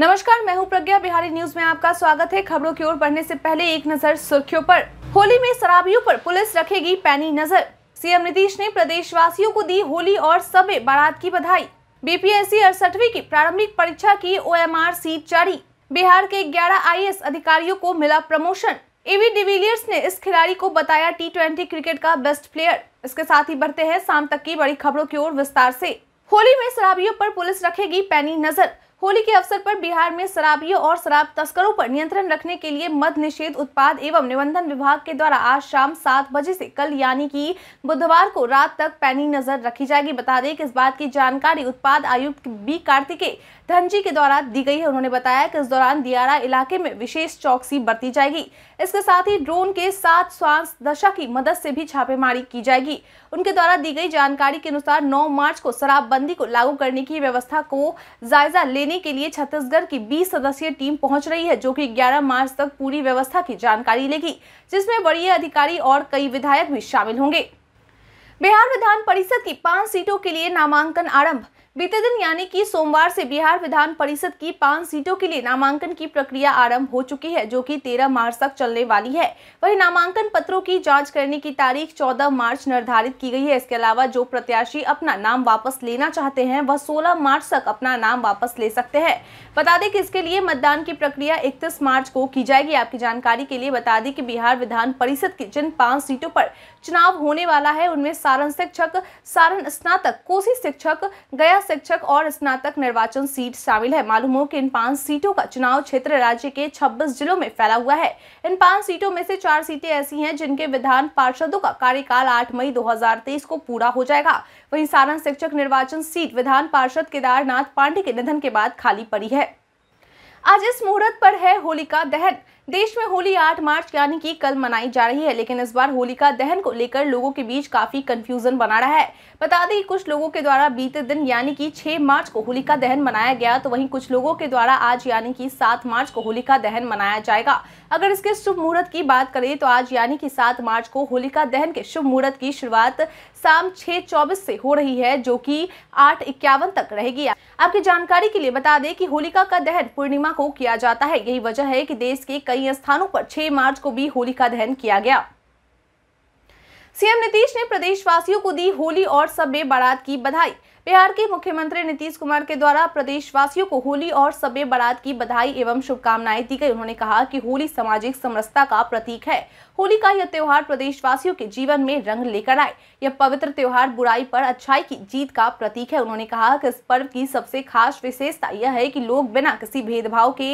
नमस्कार मैं हूं प्रज्ञा बिहारी न्यूज में आपका स्वागत है खबरों की ओर बढ़ने से पहले एक नजर सुर्खियों पर होली में शराबियों पर पुलिस रखेगी पैनी नजर सीएम नीतीश ने प्रदेशवासियों को दी होली और सबे बारात की बधाई बीपीएससी अड़सठवीं की प्रारंभिक परीक्षा की ओएमआर सीट जारी बिहार के ग्यारह आई अधिकारियों को मिला प्रमोशन एवी डिविलियर्स ने इस खिलाड़ी को बताया टी क्रिकेट का बेस्ट प्लेयर इसके साथ ही बढ़ते हैं शाम तक की बड़ी खबरों की ओर विस्तार से होली में शराबियों पर पुलिस रखेगी पैनी नजर होली के अवसर पर बिहार में शराबियों और शराब तस्करों पर नियंत्रण रखने के लिए मद निषेध उत्पाद एवं निबंधन विभाग के द्वारा आज शाम सात बजे से कल यानी कि बुधवार को रात तक पैनी नजर रखी जाएगी बता दें कि इस बात की जानकारी उत्पाद आयुक्त बी कार्तिकेय गंजी के दौरान दी गई है उन्होंने बताया कि इस दौरान दियारा इलाके में विशेष चौकसी बरती जाएगी इसके साथ ही ड्रोन के साथ स्वास दशा की मदद से भी छापेमारी की जाएगी उनके द्वारा दी गई जानकारी के अनुसार 9 मार्च को शराबबंदी को लागू करने की व्यवस्था को जायजा लेने के लिए छत्तीसगढ़ की बीस सदस्यीय टीम पहुँच रही है जो की ग्यारह मार्च तक पूरी व्यवस्था की जानकारी लेगी जिसमे बड़ी अधिकारी और कई विधायक भी शामिल होंगे बिहार विधान परिषद की पांच सीटों के लिए नामांकन आरंभ बीते दिन यानी कि सोमवार से बिहार विधान परिषद की पांच सीटों के लिए नामांकन की प्रक्रिया आरंभ हो चुकी है जो कि 13 मार्च तक चलने वाली है वही नामांकन पत्रों की जांच करने की तारीख 14 मार्च निर्धारित की गई है इसके अलावा जो प्रत्याशी अपना नाम वापस लेना चाहते हैं वह 16 मार्च तक अपना नाम वापस ले सकते हैं बता दें कि इसके लिए मतदान की प्रक्रिया इकतीस मार्च को की जाएगी आपकी जानकारी के लिए बता दें कि बिहार विधान परिषद की जिन पांच सीटों पर चुनाव होने वाला है उनमें सारण शिक्षक सारण स्नातक कोसी शिक्षक गया शिक्षक और स्नातक निर्वाचन सीट शामिल है मालूम हो कि इन पांच सीटों का चुनाव क्षेत्र राज्य के 26 जिलों में फैला हुआ है इन पांच सीटों में से चार सीटें ऐसी हैं जिनके विधान पार्षदों का कार्यकाल 8 मई 2023 को पूरा हो जाएगा वहीं सारण शिक्षक निर्वाचन सीट विधान पार्षद केदारनाथ पांडे के निधन के बाद खाली पड़ी है आज इस मुहूर्त पर है होलिका दहन देश में होली 8 मार्च यानी कि कल मनाई जा रही है लेकिन इस बार होलिका दहन को लेकर लोगों के बीच काफी कंफ्यूजन बना रहा है बता दें कुछ लोगों के द्वारा बीते दिन यानी कि 6 मार्च को होलिका दहन मनाया गया तो वहीं कुछ लोगों के द्वारा आज यानी कि 7 मार्च को होलिका दहन मनाया जाएगा अगर इसके शुभ मुहूर्त की बात करें तो आज यानी कि सात मार्च को होलिका दहन के शुभ मुहूर्त की शुरुआत शाम छह चौबीस से हो रही है जो की आठ इक्यावन तक रहेगी आपकी जानकारी के लिए बता दें कि होलिका का दहन पूर्णिमा को किया जाता है यही वजह है कि देश के कई स्थानों पर 6 मार्च को भी होलिका दहन किया गया सीएम नीतीश ने प्रदेशवासियों को दी होली और सबे बारात की बधाई बिहार के मुख्यमंत्री नीतीश कुमार के द्वारा प्रदेशवासियों को होली और सबे बारात की बधाई एवं शुभकामनाएं दी गई उन्होंने कहा कि होली सामाजिक समरसता का प्रतीक है होली का यह त्योहार प्रदेशवासियों के जीवन में रंग लेकर आए यह पवित्र त्योहार बुराई पर अच्छाई की जीत का प्रतीक है उन्होंने कहा कि इस पर्व की सबसे खास विशेषता यह है कि लोग बिना किसी भेदभाव के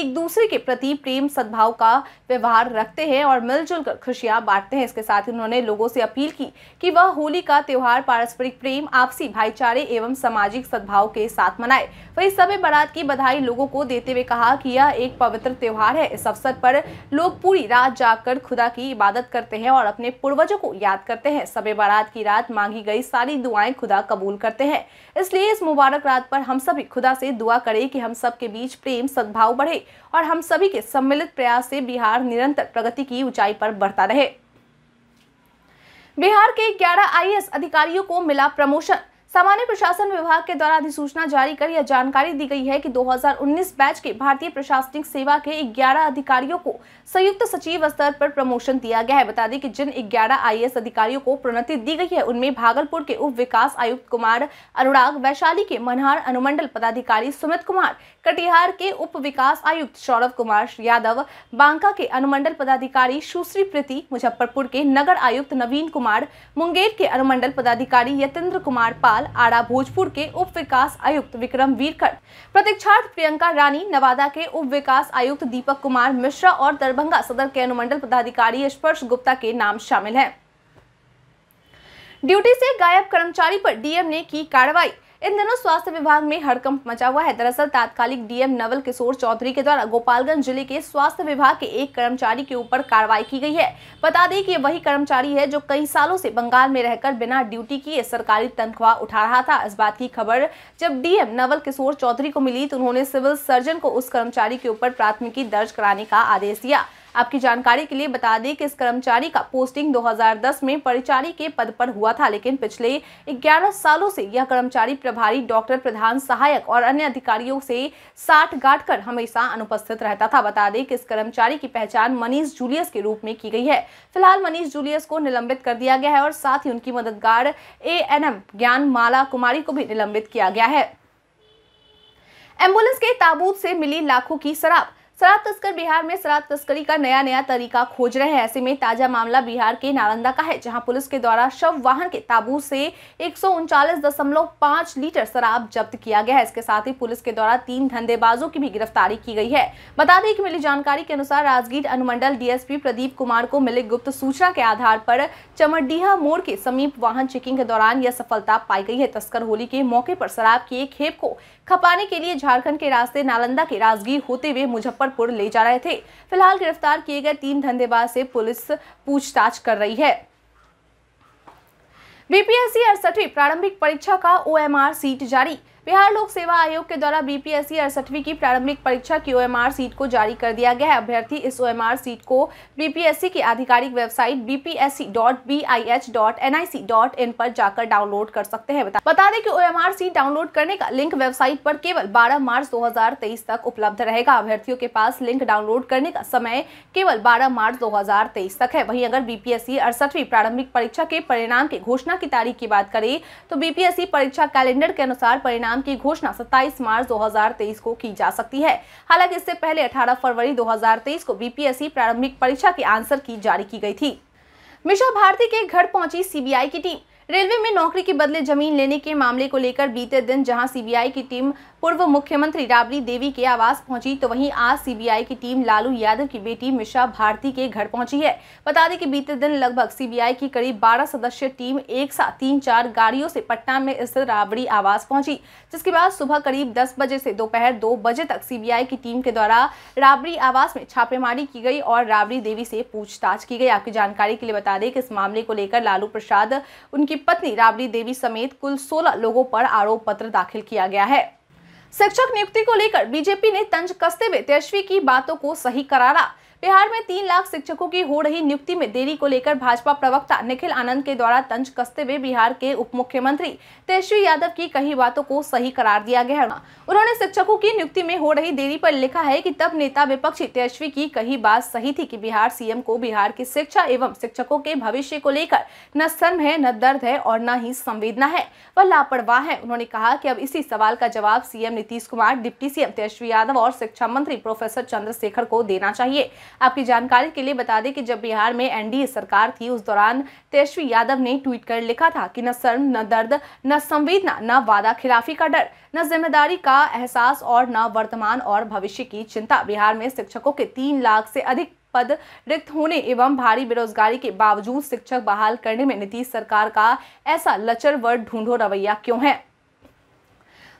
एक दूसरे के प्रति प्रेम सद्भाव का व्यवहार रखते हैं और मिलजुल कर खुशियां बांटते हैं इसके साथ ही उन्होंने लोगों से अपील की कि वह होली का त्यौहार पारस्परिक प्रेम आपसी भाईचारे एवं सामाजिक सद्भाव के साथ मनाए वही सभी बारात की बधाई लोगों को देते हुए कहा कि यह एक पवित्र त्यौहार है इस अवसर पर लोग पूरी रात जाकर खुदा खुदा की इबादत करते हैं और अपने पूर्वजों को याद करते हैं सबे बारात की रात मांगी गई सारी दुआएं खुदा कबूल करते हैं इसलिए इस मुबारक रात पर हम सभी खुदा से दुआ करें कि हम सबके बीच प्रेम सद्भाव बढ़े और हम सभी के सम्मिलित प्रयास से बिहार निरंतर प्रगति की ऊंचाई पर बढ़ता रहे बिहार के 11 आईएएस अधिकारियों को मिला प्रमोशन सामान्य प्रशासन विभाग के द्वारा अधिसूचना जारी कर यह जानकारी दी गई है कि 2019 बैच के भारतीय प्रशासनिक सेवा के 11 अधिकारियों को संयुक्त सचिव स्तर पर प्रमोशन दिया गया है बता दें कि जिन 11 आईएएस अधिकारियों को प्रोन्नति दी गई है उनमें भागलपुर के उप विकास आयुक्त कुमार अनुराग वैशाली के मनहार अनुमंडल पदाधिकारी सुमित कुमार कटिहार के उप विकास आयुक्त सौरभ कुमार यादव बांका के अनुमंडल पदाधिकारी सुश्री प्रीति मुजफ्फरपुर के नगर आयुक्त नवीन कुमार मुंगेर के अनुमंडल पदाधिकारी यतेंद्र कुमार पाल अग्रवाल आरा भोजपुर के उप विकास आयुक्त विक्रम वीरखट प्रतीक्षार्थ प्रियंका रानी नवादा के उप विकास आयुक्त दीपक कुमार मिश्रा और दरभंगा सदर के अनुमंडल पदाधिकारी स्पर्श गुप्ता के नाम शामिल है ड्यूटी से गायब कर्मचारी पर डीएम ने की कार्रवाई इन दिनों स्वास्थ्य विभाग में हड़कंप मचा हुआ है दरअसल तात्कालिक डीएम नवल किशोर चौधरी के द्वारा गोपालगंज जिले के स्वास्थ्य विभाग के एक कर्मचारी के ऊपर कार्रवाई की गई है बता दें कि वही कर्मचारी है जो कई सालों से बंगाल में रहकर बिना ड्यूटी किए सरकारी तनख्वाह उठा रहा था इस बात की खबर जब डीएम नवल किशोर चौधरी को मिली तो उन्होंने सिविल सर्जन को उस कर्मचारी के ऊपर प्राथमिकी दर्ज कराने का आदेश दिया आपकी जानकारी के लिए बता दें कि इस कर्मचारी का पोस्टिंग 2010 में परिचारी के पद पर हुआ था लेकिन पिछले 11 सालों से यह कर्मचारी प्रभारी डॉक्टर प्रधान सहायक और अन्य अधिकारियों से साठ गाठ कर हमेशा अनुपस्थित रहता था बता दें कि इस कर्मचारी की पहचान मनीष जूलियस के रूप में की गई है फिलहाल मनीष जूलियस को निलंबित कर दिया गया है और साथ ही उनकी मददगार ए ज्ञान माला कुमारी को भी निलंबित किया गया है एम्बुलेंस के ताबूत से मिली लाखों की शराब शराब तस्कर बिहार में शराब तस्करी का नया नया तरीका खोज रहे हैं ऐसे में ताजा मामला बिहार के नालंदा का है जहां पुलिस के द्वारा शव वाहन के ताबू से एक लीटर शराब जब्त किया गया है इसके साथ ही पुलिस के द्वारा तीन धंधेबाजों की भी गिरफ्तारी की गई है बता दें कि मिली जानकारी के अनुसार राजगीर अनुमंडल डीएसपी प्रदीप कुमार को मिले गुप्त सूचना के आधार पर चमरडीहा मोड़ के समीप वाहन चेकिंग के दौरान यह सफलता पाई गई है तस्कर होली के मौके पर शराब की एक खेप को खपाने के लिए झारखंड के रास्ते नालंदा के राजगीर होते हुए मुजफ्फरपुर ले जा रहे थे फिलहाल गिरफ्तार किए गए तीन धंधेबाज से पुलिस पूछताछ कर रही है बीपीएससी अड़सठवीं प्रारंभिक परीक्षा का ओ सीट जारी बिहार लोक सेवा आयोग के द्वारा बीपीएससी अड़सठवीं की प्रारंभिक परीक्षा की ओएमआर सीट को जारी कर दिया गया है अभ्यर्थी इस ओएमआर सीट को बीपीएससी की आधिकारिक वेबसाइट bpsc.bih.nic.in पर जाकर डाउनलोड कर सकते हैं बता दें कि ओएमआर सीट डाउनलोड करने का लिंक वेबसाइट पर केवल 12 मार्च 2023 तक उपलब्ध रहेगा अभ्यर्थियों के पास लिंक डाउनलोड करने का समय केवल बारह मार्च दो तक है वही अगर बीपीएससी अड़सठवीं प्रारंभिक परीक्षा के परिणाम की घोषणा की तारीख की बात करें तो बीपीएससी परीक्षा कैलेंडर के अनुसार परिणाम परिणाम की घोषणा 27 मार्च 2023 को की जा सकती है हालांकि इससे पहले 18 फरवरी 2023 को बीपीएससी प्रारंभिक परीक्षा के आंसर की जारी की गई थी मिश्रा भारती के घर पहुंची सीबीआई की टीम रेलवे में नौकरी के बदले जमीन लेने के मामले को लेकर बीते दिन जहां सीबीआई की टीम पूर्व मुख्यमंत्री राबड़ी देवी के आवास पहुंची तो वहीं आज सीबीआई की टीम लालू यादव की बेटी मिश्रा भारती के घर पहुंची है बता दें कि बीते दिन लगभग सीबीआई की करीब 12 सदस्य टीम एक साथ तीन चार गाड़ियों से पटना में स्थित राबड़ी आवास पहुंची जिसके बाद सुबह करीब दस बजे से दोपहर दो बजे तक सीबीआई की टीम के द्वारा राबड़ी आवास में छापेमारी की गई और राबड़ी देवी से पूछताछ की गई आपकी जानकारी के लिए बता दें कि इस मामले को लेकर लालू प्रसाद उनकी पत्नी राबड़ी देवी समेत कुल सोलह लोगों पर आरोप पत्र दाखिल किया गया है शिक्षक नियुक्ति को लेकर बीजेपी ने तंज कसते हुए तेजस्वी की बातों को सही करारा बिहार में तीन लाख शिक्षकों की हो रही नियुक्ति में देरी को लेकर भाजपा प्रवक्ता निखिल आनंद के द्वारा तंज कसते हुए बिहार के उप मुख्यमंत्री तेजस्वी यादव की कई बातों को सही करार दिया गया है उन्होंने शिक्षकों की नियुक्ति में हो रही देरी पर लिखा है कि तब नेता विपक्षी तेजस्वी की कही बात सही थी की बिहार सीएम को बिहार की शिक्षा एवं शिक्षकों के भविष्य को लेकर न शर्म है न दर्द है और न ही संवेदना है वह लापरवाह है उन्होंने कहा की अब इसी सवाल का जवाब CM Nitish Kumar deputy CM Tejashwi Yadav और शिक्षा मंत्री प्रोफेसर चंद्रशेखर को देना चाहिए आपकी जानकारी के लिए बता दें कि जब बिहार में एनडीए सरकार थी उस दौरान तेजस्वी यादव ने ट्वीट कर लिखा था कि न शर्म न दर्द न संवेदना न वादा खिलाफी का डर न जिम्मेदारी का एहसास और न वर्तमान और भविष्य की चिंता बिहार में शिक्षकों के तीन लाख से अधिक पद रिक्त होने एवं भारी बेरोजगारी के बावजूद शिक्षक बहाल करने में नीतीश सरकार का ऐसा लचर व ढूंढो रवैया क्यों है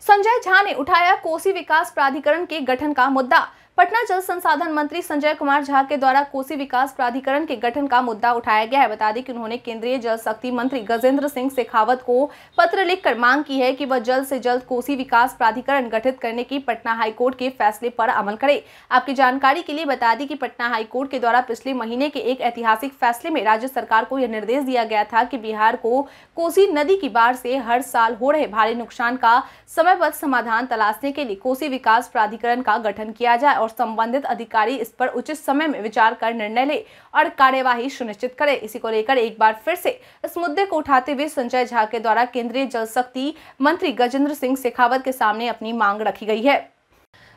संजय झा ने उठाया कोसी विकास प्राधिकरण के गठन का मुद्दा पटना जल संसाधन मंत्री संजय कुमार झा के द्वारा कोसी विकास प्राधिकरण के गठन का मुद्दा उठाया गया है बता दें कि उन्होंने केंद्रीय जल शक्ति मंत्री गजेंद्र सिंह शेखावत को पत्र लिखकर मांग की है कि वह जल्द से जल्द कोसी विकास प्राधिकरण गठित करने की पटना हाईकोर्ट के फैसले पर अमल करे आपकी जानकारी के लिए बता दी की पटना हाईकोर्ट के द्वारा पिछले महीने के एक ऐतिहासिक फैसले में राज्य सरकार को यह निर्देश दिया गया था की बिहार को कोसी नदी की बाढ़ से हर साल हो रहे भारी नुकसान का समयबद्ध समाधान तलाशने के लिए कोसी विकास प्राधिकरण का गठन किया जाए और संबंधित अधिकारी इस पर उचित समय में विचार कर निर्णय ले और कार्यवाही सुनिश्चित करे इसी को लेकर एक बार फिर से इस मुद्दे को उठाते हुए संजय झा के द्वारा केंद्रीय जल शक्ति मंत्री गजेंद्र सिंह शेखावत के सामने अपनी मांग रखी गई है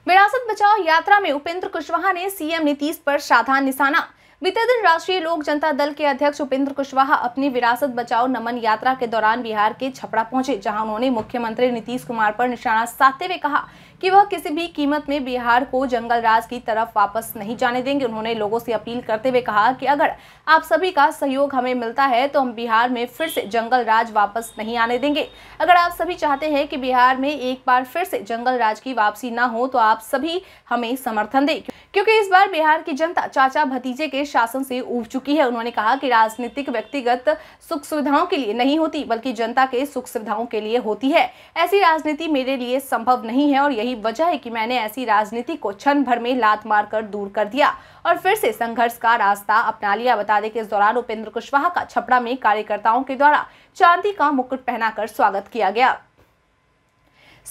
विरासत बचाओ यात्रा में उपेंद्र कुशवाहा ने सीएम नीतीश पर साधा निशाना बीते दिन राष्ट्रीय लोक जनता दल के अध्यक्ष उपेंद्र कुशवाहा अपनी विरासत बचाओ नमन यात्रा के दौरान बिहार के छपरा पहुंचे जहां उन्होंने मुख्यमंत्री नीतीश कुमार पर निशाना साधते हुए कहा कि वह किसी भी कीमत में बिहार को जंगल राज की तरफ वापस नहीं जाने देंगे उन्होंने लोगों से अपील करते हुए कहा कि अगर आप सभी का सहयोग हमें मिलता है तो हम बिहार में फिर से जंगल राज वापस नहीं आने देंगे अगर आप सभी चाहते हैं कि बिहार में एक बार फिर से जंगल राज की वापसी ना हो तो आप सभी हमें समर्थन दें क्योंकि इस बार बिहार की जनता चाचा भतीजे के शासन से उब चुकी है उन्होंने कहा कि राजनीतिक व्यक्तिगत सुख सुविधाओं के लिए नहीं होती बल्कि जनता के सुख सुविधाओं के लिए होती है ऐसी राजनीति मेरे लिए संभव नहीं है और यही यही वजह है कि मैंने ऐसी राजनीति को क्षण भर में लात मार कर दूर कर दिया और फिर से संघर्ष का रास्ता अपना लिया बता दे के इस दौरान उपेंद्र कुशवाहा का छपड़ा में कार्यकर्ताओं के द्वारा चांदी का मुकुट पहनाकर स्वागत किया गया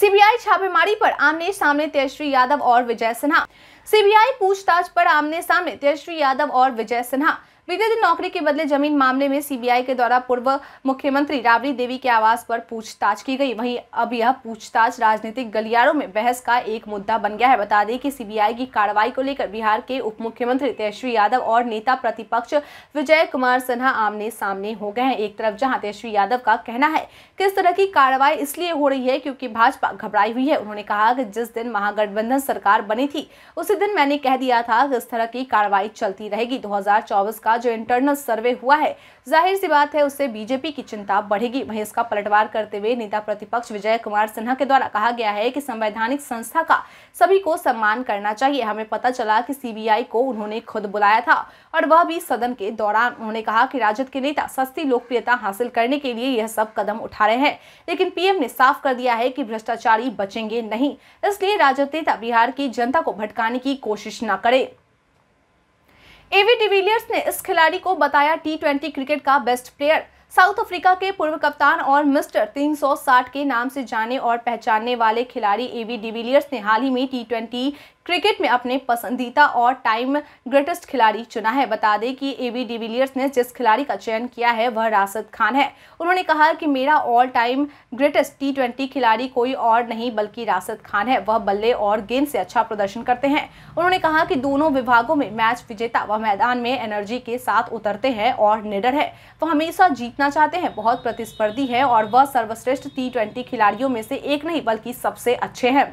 सीबीआई छापेमारी पर आमने सामने तेजस्वी यादव और विजय सिन्हा सीबीआई पूछताछ पर आमने सामने तेजस्वी यादव और विजय सिन्हा बीते दिन नौकरी के बदले जमीन मामले में सीबीआई के द्वारा पूर्व मुख्यमंत्री राबड़ी देवी के आवास पर पूछताछ की गई वहीं अब यह पूछताछ राजनीतिक गलियारों में बहस का एक मुद्दा बन गया है बता दें कि सीबीआई की कार्रवाई को लेकर बिहार के उप मुख्यमंत्री तेजस्वी यादव और नेता प्रतिपक्ष विजय कुमार सिन्हा आमने सामने हो गए हैं एक तरफ जहाँ तेजस्वी यादव का कहना है की इस तरह की कार्रवाई इसलिए हो रही है क्योंकि भाजपा घबराई हुई है उन्होंने कहा कि जिस दिन महागठबंधन सरकार बनी थी उसी दिन मैंने कह दिया था कि इस तरह की कार्रवाई चलती रहेगी दो का का जो इंटरनल सर्वे हुआ है जाहिर सी बात है उससे बीजेपी की चिंता बढ़ेगी वहीं इसका पलटवार करते हुए नेता प्रतिपक्ष विजय कुमार सिन्हा के द्वारा कहा गया है कि संवैधानिक संस्था का सभी को सम्मान करना चाहिए हमें पता चला कि सीबीआई को उन्होंने खुद बुलाया था और वह भी सदन के दौरान उन्होंने कहा कि राजद के नेता सस्ती लोकप्रियता हासिल करने के लिए यह सब कदम उठा रहे हैं लेकिन पीएम ने साफ कर दिया है कि भ्रष्टाचारी बचेंगे नहीं इसलिए राजद नेता बिहार की जनता को भटकाने की कोशिश न करे एवी डिविलियर्स ने इस खिलाड़ी को बताया टी ट्वेंटी क्रिकेट का बेस्ट प्लेयर साउथ अफ्रीका के पूर्व कप्तान और मिस्टर 360 के नाम से जाने और पहचानने वाले खिलाड़ी एवी डिविलियर्स ने हाल ही में टी क्रिकेट में अपने पसंदीदा और टाइम ग्रेटेस्ट खिलाड़ी चुना है बता दें कि एवी डिविलियर्स ने जिस खिलाड़ी का चयन किया है वह राशिद खान है उन्होंने कहा कि मेरा all time greatest T twenty खिलाड़ी कोई और नहीं बल्कि राशिद खान है वह बल्ले और गेंद से अच्छा प्रदर्शन करते हैं उन्होंने कहा कि दोनों विभागों में मैच विजेता व मैदान में एनर्जी के साथ उतरते हैं और निडर है वह हमेशा जीतना चाहते हैं बहुत प्रतिस्पर्धी है और वह सर्वश्रेष्ठ टी खिलाड़ियों में से एक नहीं बल्कि सबसे अच्छे हैं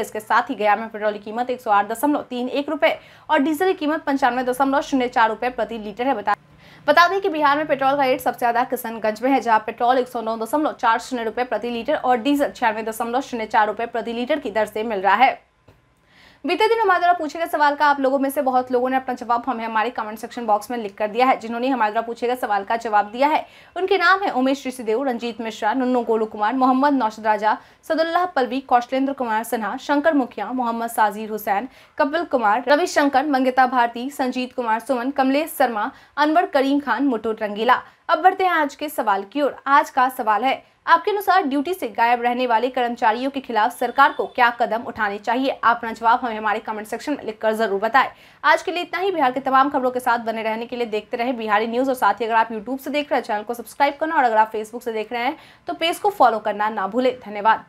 है इसके साथ ही गया में पेट्रोल की कीमत एक सौ आठ दशमलव तीन एक और डीजल की कीमत पंचानवे दशमलव शून्य चार रूपए प्रति लीटर है बता बता दें कि बिहार में पेट्रोल का रेट सबसे ज्यादा किशनगंज में है जहां पेट्रोल एक सौ नौ दशमलव चार शून्य रूपए प्रति लीटर और डीजल छियानवे दशमलव शून्य चार रुपये प्रति लीटर की दर से मिल रहा है बीते दिन हमारे द्वारा पूछे गए सवाल का आप लोगों में से बहुत लोगों ने अपना जवाब हमें हमारे कमेंट सेक्शन बॉक्स में लिख कर दिया है जिन्होंने हमारे द्वारा पूछे गए सवाल का जवाब दिया है उनके नाम है उमेश ऋषिदेव रंजीत मिश्रा नुन्नू गोलू कुमार मोहम्मद नौशद राजा सदुल्लाह पलवी कौशलेंद्र कुमार सिन्हा शंकर मुखिया मोहम्मद साजीर हुसैन कपिल कुमार रविशंकर मंगिता भारती संजीत कुमार सुमन कमलेश शर्मा अनवर करीम खान मुटू रंगीला अब बढ़ते हैं आज के सवाल की ओर आज का सवाल है आपके अनुसार ड्यूटी से गायब रहने वाले कर्मचारियों के खिलाफ सरकार को क्या कदम उठाने चाहिए आप अपना जवाब हमें हमारे कमेंट सेक्शन में लिखकर जरूर बताएं आज के लिए इतना ही बिहार के तमाम खबरों के साथ बने रहने के लिए देखते रहे बिहारी न्यूज और साथ ही अगर आप यूट्यूब से देख रहे हैं चैनल को सब्सक्राइब करना और अगर आप फेसबुक से देख रहे हैं तो पेज को फॉलो करना ना भूलें धन्यवाद